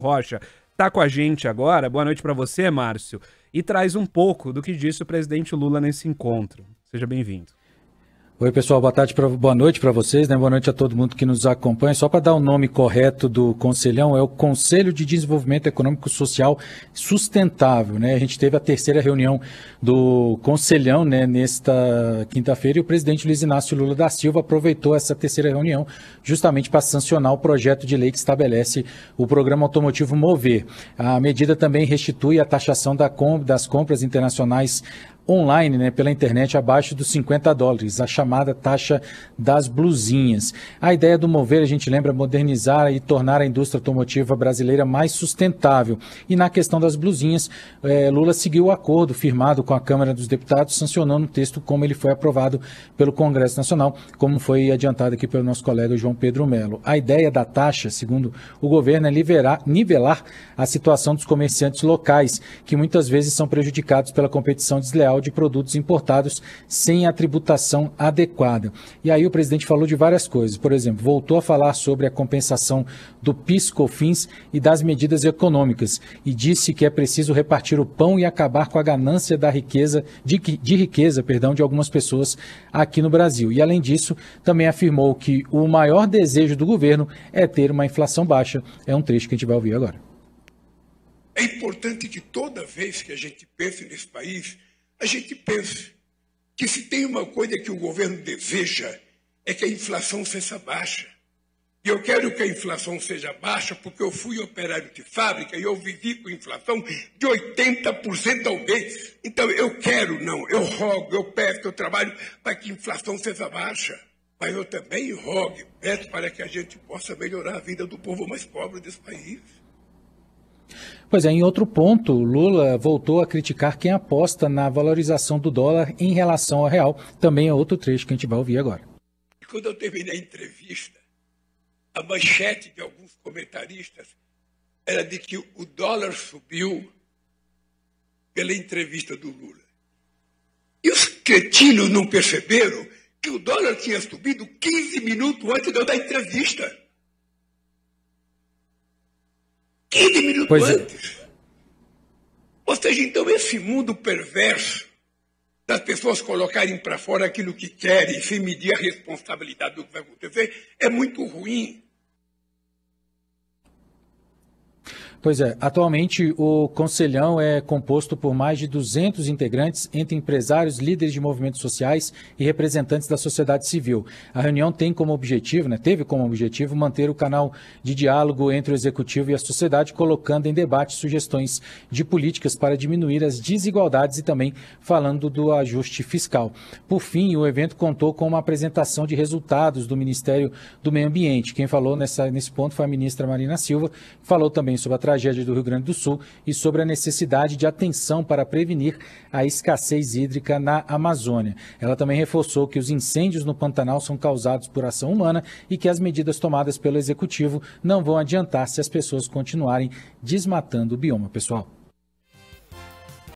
Rocha tá com a gente agora. Boa noite para você, Márcio. E traz um pouco do que disse o presidente Lula nesse encontro. Seja bem-vindo. Oi, pessoal, boa tarde, pra, boa noite para vocês, né? Boa noite a todo mundo que nos acompanha. Só para dar o nome correto do conselhão, é o Conselho de Desenvolvimento Econômico Social Sustentável, né? A gente teve a terceira reunião do conselhão, né, nesta quinta-feira, e o presidente Luiz Inácio Lula da Silva aproveitou essa terceira reunião justamente para sancionar o projeto de lei que estabelece o programa automotivo Mover. A medida também restitui a taxação da, das compras internacionais online, né, pela internet, abaixo dos 50 dólares, a chamada taxa das blusinhas. A ideia do Mover, a gente lembra, modernizar e tornar a indústria automotiva brasileira mais sustentável. E na questão das blusinhas, eh, Lula seguiu o acordo firmado com a Câmara dos Deputados, sancionando o texto como ele foi aprovado pelo Congresso Nacional, como foi adiantado aqui pelo nosso colega João Pedro Melo. A ideia da taxa, segundo o governo, é liberar, nivelar a situação dos comerciantes locais, que muitas vezes são prejudicados pela competição desleal de produtos importados sem a tributação adequada. E aí o presidente falou de várias coisas. Por exemplo, voltou a falar sobre a compensação do PIS/COFINS e das medidas econômicas e disse que é preciso repartir o pão e acabar com a ganância da riqueza de, de riqueza, perdão, de algumas pessoas aqui no Brasil. E além disso, também afirmou que o maior desejo do governo é ter uma inflação baixa. É um trecho que a gente vai ouvir agora. É importante que toda vez que a gente pensa nesse país, a gente pensa que se tem uma coisa que o governo deseja é que a inflação seja baixa. E eu quero que a inflação seja baixa porque eu fui operário de fábrica e eu vivi com inflação de 80% ao mês. Então eu quero, não, eu rogo, eu peço, eu trabalho para que a inflação seja baixa. Mas eu também rogo, peço para que a gente possa melhorar a vida do povo mais pobre desse país. Pois é, em outro ponto, Lula voltou a criticar quem aposta na valorização do dólar em relação ao real. Também é outro trecho que a gente vai ouvir agora. Quando eu terminei a entrevista, a manchete de alguns comentaristas era de que o dólar subiu pela entrevista do Lula. E os cretinos não perceberam que o dólar tinha subido 15 minutos antes de eu dar entrevista. 15 minutos pois é. antes. É. Ou seja, então esse mundo perverso das pessoas colocarem para fora aquilo que querem sem medir a responsabilidade do que vai acontecer é muito ruim. Pois é, atualmente o Conselhão é composto por mais de 200 integrantes, entre empresários, líderes de movimentos sociais e representantes da sociedade civil. A reunião tem como objetivo, né, teve como objetivo manter o canal de diálogo entre o executivo e a sociedade, colocando em debate sugestões de políticas para diminuir as desigualdades e também falando do ajuste fiscal. Por fim, o evento contou com uma apresentação de resultados do Ministério do Meio Ambiente. Quem falou nessa, nesse ponto foi a ministra Marina Silva, falou também sobre a tragédia do Rio Grande do Sul e sobre a necessidade de atenção para prevenir a escassez hídrica na Amazônia. Ela também reforçou que os incêndios no Pantanal são causados por ação humana e que as medidas tomadas pelo executivo não vão adiantar se as pessoas continuarem desmatando o bioma, pessoal.